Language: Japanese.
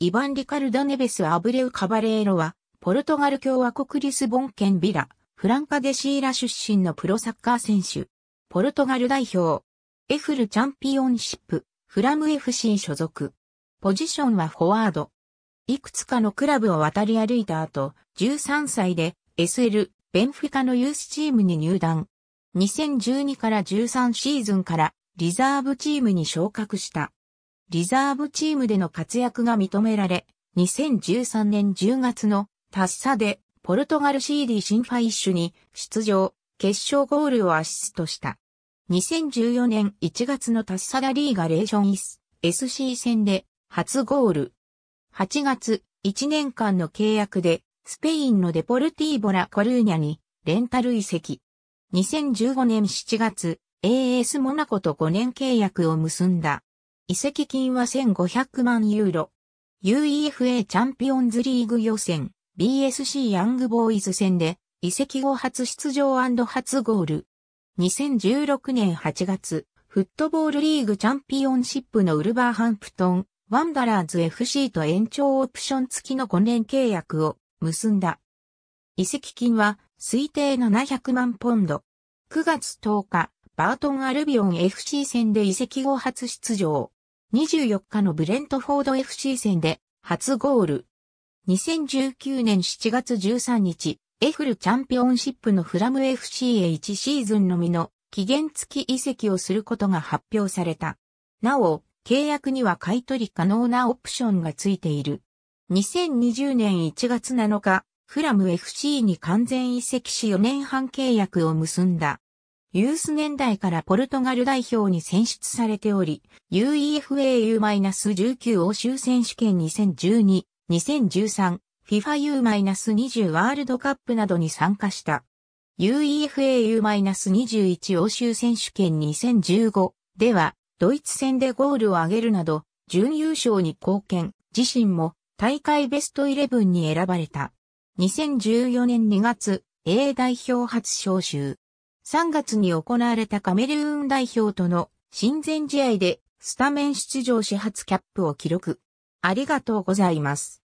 イバン・リカルド・ネベス・アブレウ・カバレーロは、ポルトガル共和国リスボン県ビラ、フランカ・デシーラ出身のプロサッカー選手。ポルトガル代表。エフルチャンピオンシップ、フラム FC 所属。ポジションはフォワード。いくつかのクラブを渡り歩いた後、13歳で SL、ベンフィカのユースチームに入団。2012から13シーズンからリザーブチームに昇格した。リザーブチームでの活躍が認められ、2013年10月のタッサでポルトガル CD シンファイッシュに出場、決勝ゴールをアシストした。2014年1月のタッサダリーガレーションイス SC 戦で初ゴール。8月1年間の契約でスペインのデポルティーボラ・コルーニャにレンタル移籍。2015年7月 AS モナコと5年契約を結んだ。移籍金は1500万ユーロ。UEFA チャンピオンズリーグ予選 BSC ヤングボーイズ戦で移籍後初出場初ゴール。2016年8月、フットボールリーグチャンピオンシップのウルバーハンプトン、ワンダラーズ FC と延長オプション付きの5年契約を結んだ。移籍金は推定700万ポンド。9月10日、バートンアルビオン FC 戦で移籍後初出場。24日のブレントフォード FC 戦で初ゴール。2019年7月13日、エフルチャンピオンシップのフラム FC へ1シーズンのみの期限付き移籍をすることが発表された。なお、契約には買取可能なオプションが付いている。2020年1月7日、フラム FC に完全移籍し4年半契約を結んだ。ユース年代からポルトガル代表に選出されており、UEFAU-19 欧州選手権2012、2013、FIFAU-20 ワールドカップなどに参加した。UEFAU-21 欧州選手権2015では、ドイツ戦でゴールを挙げるなど、準優勝に貢献、自身も大会ベストイレブンに選ばれた。2014年2月、A 代表初招集。3月に行われたカメルーン代表との親善試合でスタメン出場し初キャップを記録。ありがとうございます。